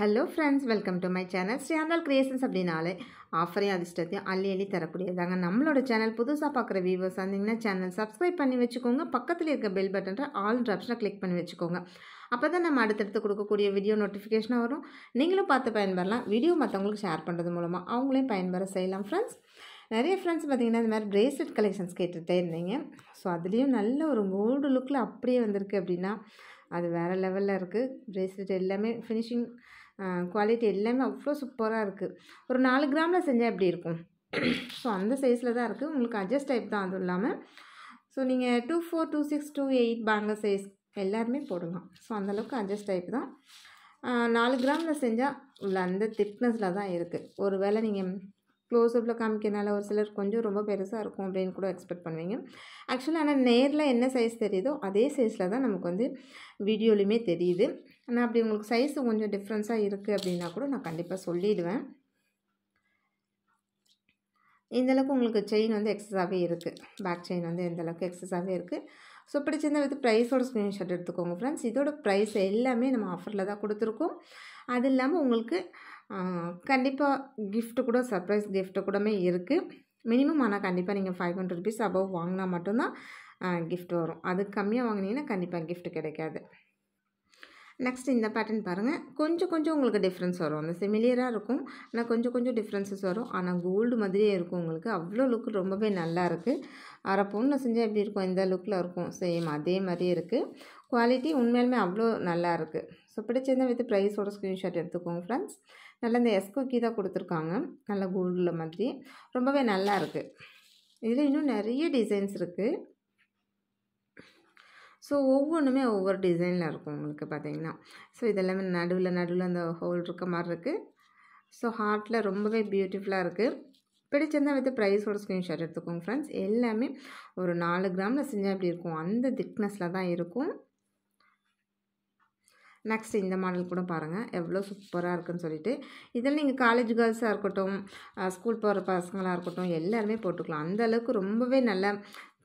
hello friends welcome to my channel ஸ்ரீயாண்டால் creations அப்படின்னாலே ஆஃபரையும் அதிர்ஷ்டத்தையும் அள்ளி அள்ளி தரக்கூடியதாங்க நம்மளோட சேனல் புதுசாக பார்க்குற வியூவர்ஸ் வந்தீங்கன்னா சேனல் சப்ஸ்கிரைப் பண்ணி வச்சுக்கோங்க பக்கத்தில் இருக்க பெல் பட்டன் ஆல் ஆப்ஷனை கிளிக் பண்ணி வச்சுக்கோங்க அப்போ தான் நம்ம அடுத்தடுத்து கொடுக்கக்கூடிய வீடியோ நோட்டிஃபிகேஷனாக வரும் நீங்களும் பார்த்து பயன்பெறலாம் வீடியோ மற்றவங்களுக்கு ஷேர் பண்ணுறது மூலமாக அவங்களையும் பயன்பெற செய்யலாம் ஃப்ரெண்ட்ஸ் நிறைய ஃப்ரெண்ட்ஸ் பார்த்திங்கன்னா இந்த மாதிரி ப்ரேஸ்லெட் கலெக்ஷன்ஸ் கேட்டுகிட்டே இருந்தீங்க ஸோ அதுலேயும் நல்ல ஒரு மூடு லுக்கில் அப்படியே வந்திருக்கு அப்படின்னா அது வேறு லெவலில் இருக்குது ப்ரேஸ்லெட் எல்லாமே ஃபினிஷிங் குவாலிட்டி எல்லாமே அவ்வளோ சூப்பராக இருக்குது ஒரு நாலு கிராமில் செஞ்சால் எப்படி இருக்கும் ஸோ அந்த சைஸில் தான் இருக்குது உங்களுக்கு அட்ஜஸ்ட் டைப் தான் அதுவும் இல்லாமல் ஸோ நீங்கள் two four two six two eight bangle size எல்லாருமே போடலாம் ஸோ அந்தளவுக்கு அட்ஜஸ்ட் டைப் தான் நாலு கிராமில் செஞ்சால் உள்ள அந்த திக்னஸில் தான் இருக்குது ஒரு வேளை நீங்கள் க்ளோஸ்அப்பில் காமிக்கிறனால ஒரு சிலர் கொஞ்சம் ரொம்ப பெருசாக இருக்கும் அப்படின்னு கூட எக்ஸ்பெக்ட் பண்ணுவீங்க ஆக்சுவலாக ஆனால் நேரில் என்ன சைஸ் தெரியுதோ அதே சைஸில் தான் நமக்கு வந்து வீடியோலையுமே தெரியுது ஆனால் அப்படி உங்களுக்கு சைஸ் கொஞ்சம் டிஃப்ரென்ஸாக இருக்குது அப்படின்னா கூட நான் கண்டிப்பாக சொல்லிடுவேன் இந்தளவுக்கு உங்களுக்கு செயின் வந்து எக்ஸஸாகவே இருக்குது பேக் செயின் வந்து எந்தளவுக்கு எக்ஸஸாகவே இருக்குது ஸோ பிடிச்சிருந்த வித் ப்ரைஸோட ஸ்க்ரீன்ஷாட் எடுத்துக்கோங்க ஃப்ரெண்ட்ஸ் இதோட ப்ரைஸ் எல்லாமே நம்ம ஆஃபரில் தான் கொடுத்துருக்கோம் அது இல்லாமல் உங்களுக்கு கண்டிப்பாக கிஃப்ட்டு கூட சர்ப்ரைஸ் கிஃப்ட்டு கூடமே இருக்குது மினிமம் ஆனால் கண்டிப்பாக நீங்கள் ஃபைவ் ஹண்ட்ரட் ருபீஸ் அபவ் வாங்கினா மட்டும்தான் கிஃப்ட் வரும் அது கம்மியாக வாங்கினீங்கன்னா கண்டிப்பாக கிஃப்ட் கிடைக்காது நெக்ஸ்ட் இந்த பேட்டர்ன் பாருங்கள் கொஞ்சம் கொஞ்சம் உங்களுக்கு டிஃப்ரென்ஸ் வரும் அந்த சிமிலியராக இருக்கும் ஆனால் கொஞ்சம் கொஞ்சம் டிஃப்ரென்சஸ் வரும் ஆனால் கோல்டு மாதிரியே இருக்கும் உங்களுக்கு அவ்வளோ லுக் ரொம்பவே நல்லா இருக்குது அரை பொண்ணு செஞ்சால் எப்படி இருக்கும் இந்த லுக்கில் இருக்கும் சேம் அதே மாதிரியே இருக்குது குவாலிட்டி உண்மையிலுமே அவ்வளோ நல்லா இருக்குது ஸோ பிடிச்சிருந்தா வித் ப்ரைஸோட ஸ்க்ரீன்ஷாட் எடுத்துக்கோங்க ஃப்ரெண்ட்ஸ் நல்லா இந்த குக்கி தான் கொடுத்துருக்காங்க நல்ல கோல்டில் மாதிரி ரொம்பவே நல்லா இருக்குது இதில் இன்னும் நிறைய டிசைன்ஸ் இருக்குது ஸோ ஒவ்வொன்றுமே ஒவ்வொரு டிசைனில் இருக்கும் உங்களுக்கு பார்த்தீங்கன்னா ஸோ இதெல்லாமே நடுவில் நடுவில் அந்த ஹோல் இருக்க மாதிரி இருக்குது ஸோ ஹார்ட்டில் ரொம்பவே பியூட்டிஃபுல்லாக இருக்குது பிடிச்சிருந்தால் வித்து ப்ரைஸோட ஸ்க்ரீன்ஷாட் எடுத்துக்கோங்க ஃப்ரெண்ட்ஸ் எல்லாமே ஒரு நாலு கிராமில் செஞ்சால் எப்படி இருக்கும் அந்த திக்னஸில் தான் இருக்கும் நெக்ஸ்ட் இந்த மாடல் கூட பாருங்கள் எவ்வளோ சூப்பராக இருக்குன்னு சொல்லிட்டு இதில் நீங்கள் காலேஜ் கேர்ள்ஸாக இருக்கட்டும் ஸ்கூல் போகிற பசங்களாக இருக்கட்டும் எல்லாருமே போட்டுக்கலாம் அந்தளவுக்கு ரொம்பவே நல்ல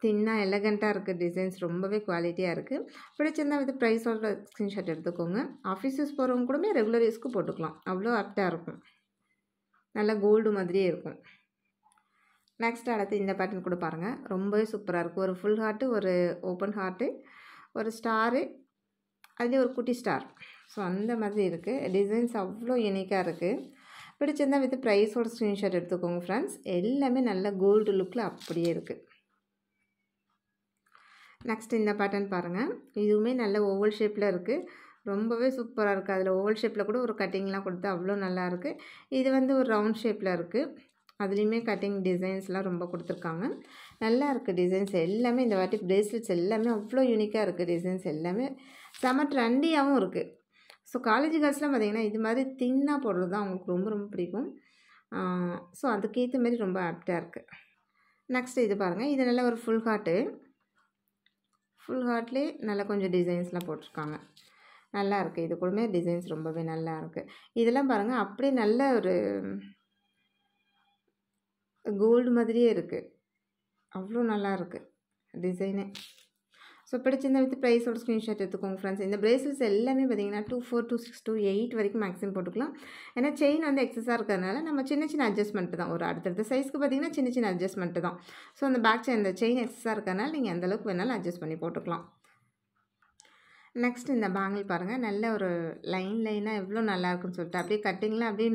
தின்னாக எலகண்ட்டாக இருக்குது டிசைன்ஸ் ரொம்பவே குவாலிட்டியாக இருக்குது பிடிச்சிருந்தால் வித் ப்ரைஸோட ஸ்க்ரீன்ஷாட் எடுத்துக்கோங்க ஆஃபீஸஸ் போகிறவங்க கூடமே ரெகுலர் யூஸ்க்கு போட்டுக்கலாம் அவ்வளோ ஆப்டாக இருக்கும் நல்லா கோல்டு மாதிரியே இருக்கும் நெக்ஸ்ட் அடுத்து இந்த பேட்டர்ன் கூட பாருங்கள் ரொம்பவே சூப்பராக இருக்குது ஒரு ஃபுல் ஹார்ட்டு ஒரு ஓப்பன் ஹார்ட்டு ஒரு ஸ்டாரு அதுலேயே ஒரு குட்டி ஸ்டார் ஸோ அந்த மாதிரி இருக்குது டிசைன்ஸ் அவ்வளோ யூனிக்காக இருக்குது பிடிச்சிருந்தால் வித் ப்ரைஸோட ஸ்க்ரீன்ஷாட் எடுத்துக்கோங்க ஃப்ரெண்ட்ஸ் எல்லாமே நல்ல கோல்டு லுக்கில் அப்படியே இருக்குது நெக்ஸ்ட் இந்த பேட்டர்ன் பாருங்கள் இதுவுமே நல்ல ஓவல் ஷேப்பில் இருக்குது ரொம்பவே சூப்பராக இருக்குது அதில் ஓவல் ஷேப்பில் கூட ஒரு கட்டிங்லாம் கொடுத்து அவ்வளோ நல்லாயிருக்கு இது வந்து ஒரு ரவுண்ட் ஷேப்பில் இருக்குது அதுலேயுமே கட்டிங் டிசைன்ஸ்லாம் ரொம்ப கொடுத்துருக்காங்க நல்லா இருக்குது டிசைன்ஸ் எல்லாமே இந்த வாட்டி ப்ரேஸ்லெட்ஸ் எல்லாமே அவ்வளோ யூனிக்காக இருக்குது டிசைன்ஸ் எல்லாமே செம ட்ரெண்டியாகவும் இருக்குது ஸோ காலேஜ் கேர்ள்ஸ்லாம் பார்த்திங்கன்னா இது மாதிரி தின்னாக போடுறது தான் அவங்களுக்கு ரொம்ப ரொம்ப பிடிக்கும் ஸோ அதுக்கேற்ற மாரி ரொம்ப ஆப்டாக இருக்குது நெக்ஸ்ட் இது பாருங்கள் இது நல்லா ஒரு ஃபுல் ஹார்ட்டு ஃபுல் ஹார்ட்லேயே நல்லா கொஞ்சம் டிசைன்ஸ்லாம் போட்டிருக்காங்க நல்லா இருக்குது இது கூடமே டிசைன்ஸ் ரொம்பவே நல்லா இருக்குது இதெல்லாம் பாருங்கள் அப்படியே நல்ல ஒரு கோல்டு மாதிரியே இருக்குது அவ்வளோ நல்லா இருக்குது டிசைனே ஸோ பிடிச்சிருந்த வித் ப்ரைஸோட ஸ்க்ரீன்ஷாட் எடுத்துக்கோங்க ஃப்ரெண்ட்ஸ் இந்த ப்ரேஸ்லெட்ஸ் எல்லாமே பார்த்தீங்கன்னா two four two six two eight வரைக்கும் மேக்ஸிமம் போட்டுக்கலாம் ஏன்னா செயின் வந்து எக்ஸஸாக இருக்கிறதுனால நம்ம சின்ன சின்ன அட்ஜஸ்ட்மெண்ட்டு தான் ஒரு அடுத்தடுத்த சைஸ்க்கு பார்த்தீங்கன்னா சின்ன சின்ன அட்ஜஸ்ட்மெண்ட்டு தான் ஸோ அந்த பேக் செயின் இந்த செயின் எக்ஸஸாக இருக்கிறனால நீங்கள் எந்தளவுக்கு வேணாலும் அட்ஜஸ்ட் பண்ணி போட்டுக்கலாம் நெக்ஸ்ட் இந்த பேங்கிள் பாருங்கள் நல்ல ஒரு லைன் லைனாக எவ்வளோ நல்லாயிருக்குன்னு சொல்லிட்டு அப்படியே கட்டிங்லாம் அப்படியே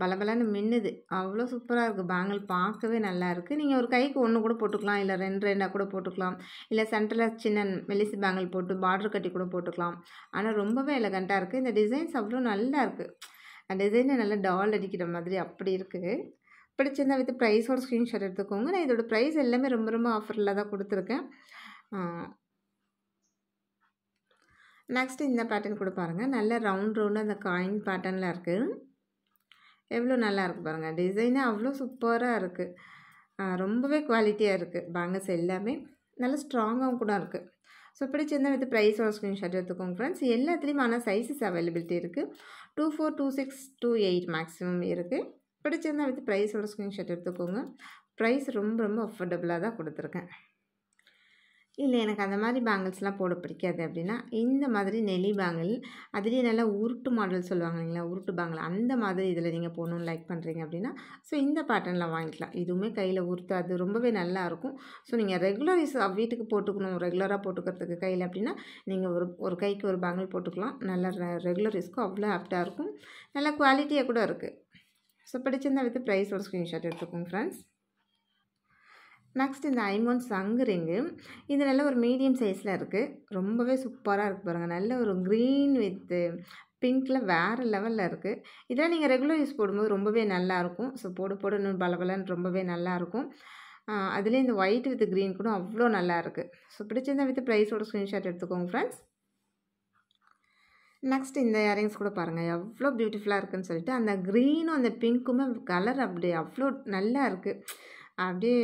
பலபலன்னு மின்னுது அவ்வளோ சூப்பராக இருக்குது பேங்கிள் பார்க்கவே நல்லாயிருக்கு நீங்கள் ஒரு கைக்கு ஒன்று கூட போட்டுக்கலாம் இல்லை ரெண்டு ரெண்டாக கூட போட்டுக்கலாம் இல்லை சென்டரில் சின்ன மெலிசி பேங்கிள் போட்டு பார்டர் கட்டி கூட போட்டுக்கலாம் ஆனால் ரொம்பவே எலகண்ட்டாக இருக்குது இந்த டிசைன்ஸ் அவ்வளோ நல்லா இருக்குது அந்த டிசைனை நல்லா டால் அடிக்கிற மாதிரி அப்படி இருக்குது பிடிச்சிருந்தா வித்து ப்ரைஸோட ஸ்க்ரீன்ஷாட் எடுத்துக்கோங்க நான் இதோடய ப்ரைஸ் எல்லாமே ரொம்ப ரொம்ப ஆஃபரில் தான் கொடுத்துருக்கேன் நெக்ஸ்ட்டு இந்த பேட்டர்ன் கூட பாருங்கள் நல்ல ரவுண்ட் ரவுண்டாக அந்த காயின் பேட்டர்னில் இருக்குது எவ்வளோ நல்லா இருக்குது பாருங்கள் டிசைனே அவ்வளோ சூப்பராக இருக்குது ரொம்பவே குவாலிட்டியாக இருக்குது பேங்கிள்ஸ் எல்லாமே நல்ல ஸ்ட்ராங்காகவும் கூட இருக்குது ஸோ பிடிச்சிருந்தால் வித் ப்ரைஸ் ஒரு ஸ்க்ரீன்ஷாட் எடுத்துக்கோங்க ஃப்ரெண்ட்ஸ் எல்லாத்துலேயும் ஆனால் சைஸஸ் அவைலபிலிட்டி இருக்குது two four two six two eight maximum இருக்குது சின்ன வித் ப்ரைஸோட ஸ்க்ரீன்ஷாட் எடுத்துக்கோங்க ப்ரைஸ் ரொம்ப ரொம்ப அஃபோர்டபுளாக தான் கொடுத்துருக்கேன் இல்லை எனக்கு அந்த மாதிரி பேங்கிள்ஸ்லாம் போட பிடிக்காது அப்படின்னா இந்த மாதிரி நெலி பேங்கிள் அதுலேயே நல்லா உருட்டு மாடல் சொல்லுவாங்க இல்லைங்களா உருட்டு பேங்கிள் அந்த மாதிரி இதில் நீங்கள் போகணுன்னு லைக் பண்ணுறீங்க அப்படின்னா ஸோ இந்த பேட்டர்னில் வாங்கிக்கலாம் இதுவுமே கையில் உருத்தாது ரொம்பவே நல்லாயிருக்கும் ஸோ நீங்கள் ரெகுலர் யூஸ் வீட்டுக்கு போட்டுக்கணும் ரெகுலராக போட்டுக்கிறதுக்கு கையில் அப்படின்னா நீங்கள் ஒரு ஒரு கைக்கு ஒரு பேங்கிள் போட்டுக்கலாம் நல்லா ரெகுலர் யூஸ்க்கு அவ்வளோ ஆப்டாக இருக்கும் நல்லா குவாலிட்டியாக கூட இருக்குது ஸோ பிடிச்சிருந்தா வித்து ப்ரைஸ் ஒரு ஸ்க்ரீன்ஷாட் எடுத்துக்கோங்க ஃப்ரெண்ட்ஸ் நெக்ஸ்ட் இந்த ஐமோன் சங்கு ரிங்கு இது நல்ல ஒரு மீடியம் சைஸில் இருக்குது ரொம்பவே சூப்பராக இருக்குது பாருங்கள் நல்ல ஒரு க்ரீன் வித்து பிங்க்கில் வேறு லெவலில் இருக்குது இதெல்லாம் நீங்கள் ரெகுலர் யூஸ் போடும்போது ரொம்பவே நல்லாயிருக்கும் ஸோ போடு போட இன்னும் பலன்னு ரொம்பவே நல்லாயிருக்கும் அதுலேயும் இந்த ஒயிட் வித் க்ரீன் கூட அவ்வளோ நல்லா இருக்குது ஸோ பிடிச்சிருந்தா வித் ப்ரைஸோட ஸ்க்ரீன்ஷாட் எடுத்துக்கோங்க ஃப்ரெண்ட்ஸ் நெக்ஸ்ட் இந்த இயரிங்ஸ் கூட பாருங்கள் எவ்வளோ பியூட்டிஃபுல்லாக இருக்குதுன்னு சொல்லிட்டு அந்த க்ரீனும் அந்த பிங்க்குமே கலர் அப்படி அவ்வளோ நல்லா இருக்குது அப்படியே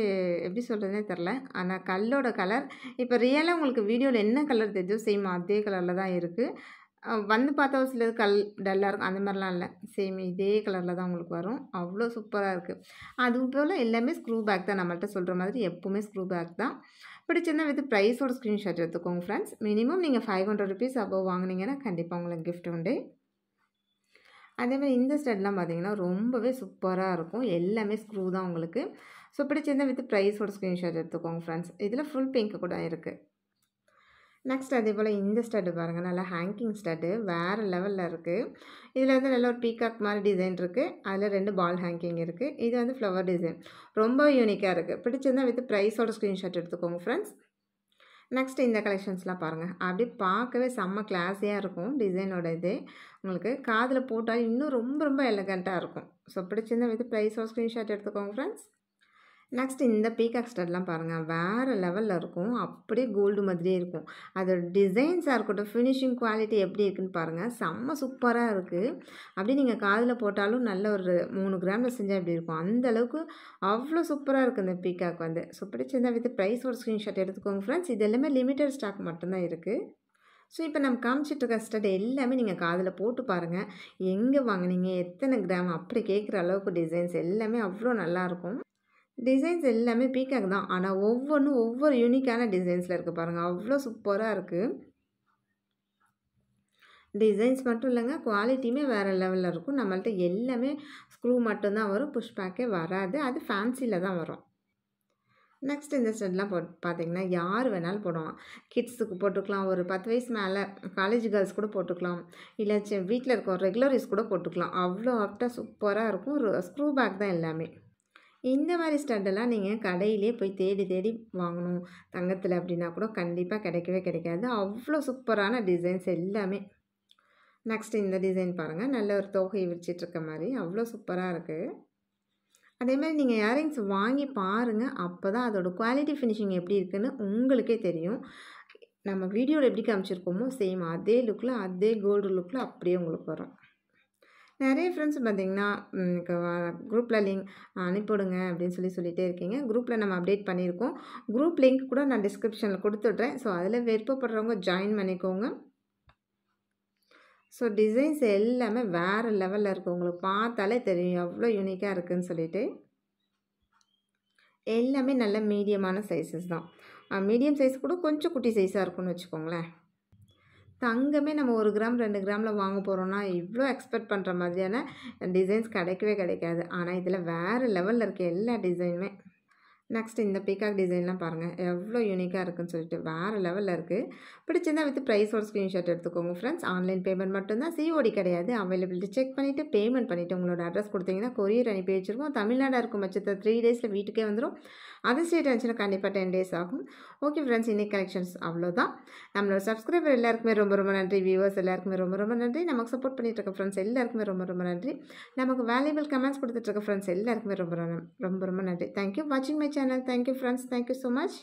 எப்படி சொல்கிறதுனே தெரில ஆனால் கல்லோட கலர் இப்போ ரியலாக உங்களுக்கு வீடியோவில் என்ன கலர் தெரிஞ்சோ சேம் அதே கலரில் தான் இருக்குது வந்து பார்த்தா சில கல் டல்லாக இருக்கும் அந்த மாதிரிலாம் இல்லை சேம் இதே கலரில் தான் உங்களுக்கு வரும் அவ்வளோ சூப்பராக இருக்குது அதுவும் போல் எல்லாமே ஸ்க்ரூ பேக் தான் நம்மள்கிட்ட சொல்கிற மாதிரி எப்போவுமே ஸ்க்ரூ பேக் தான் பிடிச்சிருந்தா வித் ப்ரைஸோட ஸ்க்ரீன்ஷாட் எடுத்துக்கோங்க ஃப்ரெண்ட்ஸ் மினிமம் நீங்கள் ஃபைவ் ஹண்ட்ரட் ருபீஸ் அபோவ் வாங்கினீங்கன்னா கண்டிப்பாக உங்களுக்கு கிஃப்ட் உண்டு அதேமாதிரி இந்த ஸ்டெட்லாம் பார்த்தீங்கன்னா ரொம்பவே சூப்பராக இருக்கும் எல்லாமே ஸ்க்ரூ தான் உங்களுக்கு ஸோ பிடிச்சிருந்தால் வித் ப்ரைஸோட ஸ்க்ரீன்ஷாட் எடுத்துக்கோங்க ஃப்ரெண்ட்ஸ் இதில் ஃபுல் பிங்க் கூட இருக்குது நெக்ஸ்ட் அதே போல் இந்த ஸ்டட்டு பாருங்கள் நல்லா ஹேங்கிங் ஸ்டட்டு வேறு லெவலில் இருக்குது இதில் வந்து நல்ல ஒரு பீகாக் மாதிரி டிசைன் இருக்குது அதில் ரெண்டு பால் ஹேங்கிங் இருக்குது இது வந்து ஃப்ளவர் டிசைன் ரொம்ப யூனிக்காக இருக்குது பிடிச்சிருந்தால் வித் ப்ரைஸோட ஸ்க்ரீன்ஷாட் எடுத்துக்கோங்க ஃப்ரெண்ட்ஸ் நெக்ஸ்ட் இந்த கலெக்ஷன்ஸ்லாம் பாருங்கள் அப்படி பார்க்கவே செம்ம கிளாஸியாக இருக்கும் டிசைனோட இது உங்களுக்கு காதில் போட்டால் இன்னும் ரொம்ப ரொம்ப எலகண்ட்டாக இருக்கும் ஸோ பிடிச்சிருந்தால் வித் ப்ரைஸோட ஸ்க்ரீன்ஷாட் எடுத்துக்கோங்க ஃப்ரெண்ட்ஸ் நெக்ஸ்ட் இந்த பீகாக் ஸ்டட்லாம் பாருங்கள் வேறு லெவலில் இருக்கும் அப்படியே கோல்டு மாதிரியே இருக்கும் அதோட டிசைன்ஸாக இருக்கட்டும் ஃபினிஷிங் குவாலிட்டி எப்படி இருக்குன்னு பாருங்கள் செம்ம சூப்பராக இருக்குது அப்படியே நீங்கள் காதில் போட்டாலும் நல்ல ஒரு மூணு கிராமில் செஞ்சால் எப்படி இருக்கும் அந்தளவுக்கு அவ்வளோ சூப்பராக இருக்குது இந்த பீகாக் வந்து ஸோ வித்து வித் ப்ரைஸோட ஸ்க்ரீன்ஷாட் எடுத்துக்கோங்க ஃப்ரெண்ட்ஸ் இது எல்லாமே லிமிட்டட் ஸ்டாக் மட்டும்தான் இருக்குது ஸோ இப்போ நம்ம காமிச்சிட்டு இருக்க ஸ்டட் எல்லாமே நீங்கள் காதில் போட்டு பாருங்கள் எங்கே வாங்கினீங்க எத்தனை கிராம் அப்படி கேட்குற அளவுக்கு டிசைன்ஸ் எல்லாமே அவ்வளோ நல்லாயிருக்கும் டிசைன்ஸ் எல்லாமே பீக்காக் தான் ஆனால் ஒவ்வொன்றும் ஒவ்வொரு யூனிக்கான டிசைன்ஸில் இருக்குது பாருங்கள் அவ்வளோ சூப்பராக இருக்குது டிசைன்ஸ் மட்டும் இல்லைங்க குவாலிட்டியுமே வேறு லெவலில் இருக்கும் நம்மள்ட்ட எல்லாமே ஸ்க்ரூ மட்டும்தான் வரும் புஷ் பேக்கே வராது அது ஃபேன்சியில் தான் வரும் நெக்ஸ்ட் இந்த ஸ்டெட்லாம் போட் பார்த்திங்கன்னா யார் வேணாலும் போடுவோம் கிட்ஸுக்கு போட்டுக்கலாம் ஒரு பத்து வயசு மேலே காலேஜ் கேர்ள்ஸ் கூட போட்டுக்கலாம் இல்லை வீட்டில் இருக்க ரெகுலரிஸ் கூட போட்டுக்கலாம் அவ்வளோ ஆப்டாக சூப்பராக இருக்கும் ஸ்க்ரூ பேக் தான் எல்லாமே இந்த மாதிரி ஸ்டட்டெல்லாம் நீங்கள் கடையிலே போய் தேடி தேடி வாங்கணும் தங்கத்தில் அப்படின்னா கூட கண்டிப்பாக கிடைக்கவே கிடைக்காது அவ்வளோ சூப்பரான டிசைன்ஸ் எல்லாமே நெக்ஸ்ட் இந்த டிசைன் பாருங்கள் நல்ல ஒரு தொகை விரிச்சிட்ருக்க மாதிரி அவ்வளோ சூப்பராக இருக்குது அதே மாதிரி நீங்கள் இயரிங்ஸ் வாங்கி பாருங்கள் அப்போ தான் அதோடய குவாலிட்டி ஃபினிஷிங் எப்படி இருக்குதுன்னு உங்களுக்கே தெரியும் நம்ம வீடியோவில் எப்படி காமிச்சிருக்கோமோ சேம் அதே லுக்கில் அதே கோல்டு லுக்கில் அப்படியே உங்களுக்கு வரும் நிறைய ஃப்ரெண்ட்ஸ் பார்த்தீங்கன்னா குரூப்பில் லிங்க் அனுப்பிவிடுங்க அப்படின்னு சொல்லி சொல்லிகிட்டே இருக்கீங்க குரூப்பில் நம்ம அப்டேட் பண்ணியிருக்கோம் குரூப் லிங்க் கூட நான் டிஸ்கிரிப்ஷனில் கொடுத்துட்றேன் ஸோ அதில் விருப்பப்படுறவங்க ஜாயின் பண்ணிக்கோங்க ஸோ டிசைன்ஸ் எல்லாமே வேறு லெவலில் இருக்குது உங்களுக்கு பார்த்தாலே தெரியும் எவ்வளோ யூனிக்காக இருக்குதுன்னு சொல்லிட்டு எல்லாமே நல்ல மீடியமான சைஸஸ் தான் மீடியம் சைஸ் கூட கொஞ்சம் குட்டி சைஸாக இருக்கும்னு வச்சுக்கோங்களேன் தங்கமே நம்ம ஒரு கிராம் ரெண்டு கிராமில் வாங்க போகிறோன்னா இவ்வளோ எக்ஸ்பெக்ட் பண்ணுற மாதிரியான டிசைன்ஸ் கிடைக்கவே கிடைக்காது ஆனால் இதில் வேறு லெவலில் இருக்க எல்லா டிசைனுமே நெக்ஸ்ட் இந்த பீகாக் டிசைன்லாம் பாருங்கள் எவ்வளோ யூனிக்காக இருக்குன்னு சொல்லிட்டு வேறு லெவலில் இருக்குது பிடிச்சிருந்தா வித் ஒரு ஸ்க்ரீன்ஷாட் எடுத்துக்கோங்க ஃப்ரெண்ட்ஸ் ஆன்லைன் பேமெண்ட் மட்டும்தான் சிஓடி கிடையாது அவைலபிலிட்டி செக் பண்ணிவிட்டு பேமெண்ட் பண்ணிவிட்டு உங்களோட அட்ரஸ் கொடுத்தீங்கன்னா கொரியர் அனுப்பி வச்சுருக்கோம் தமிழ்நாடாக இருக்கும் பட்சத்தை த்ரீ டேஸில் வீட்டுக்கே வந்துடும் அது ஸ்டேட் ஆச்சுன்னா கண்டிப்பாக டென் டேஸ் ஆகும் ஓகே ஃப்ரெண்ட்ஸ் இன்னைக்கு கலெக்ஷன்ஸ் அவ்வளோதான் நம்மளோட சப்ஸ்கிரைபர் எல்லாருக்குமே ரொம்ப ரொம்ப நன்றி வியூவர்ஸ் எல்லாருக்குமே ரொம்ப ரொம்ப நன்றி நமக்கு சப்போர்ட் பண்ணிகிட்டு இருக்க ஃப்ரெண்ட்ஸ் எல்லாருக்குமே ரொம்ப ரொம்ப நன்றி நமக்கு வேல்யூபிள் கமெண்ட்ஸ் கொடுத்துட்டு இருக்க ஃப்ரெண்ட்ஸ் எல்லாருக்குமே ரொம்ப ரொம்ப ரொம்ப ரொம்ப நன்றி தேங்க்யூ வாட்சிங் my channel thank you friends thank you so much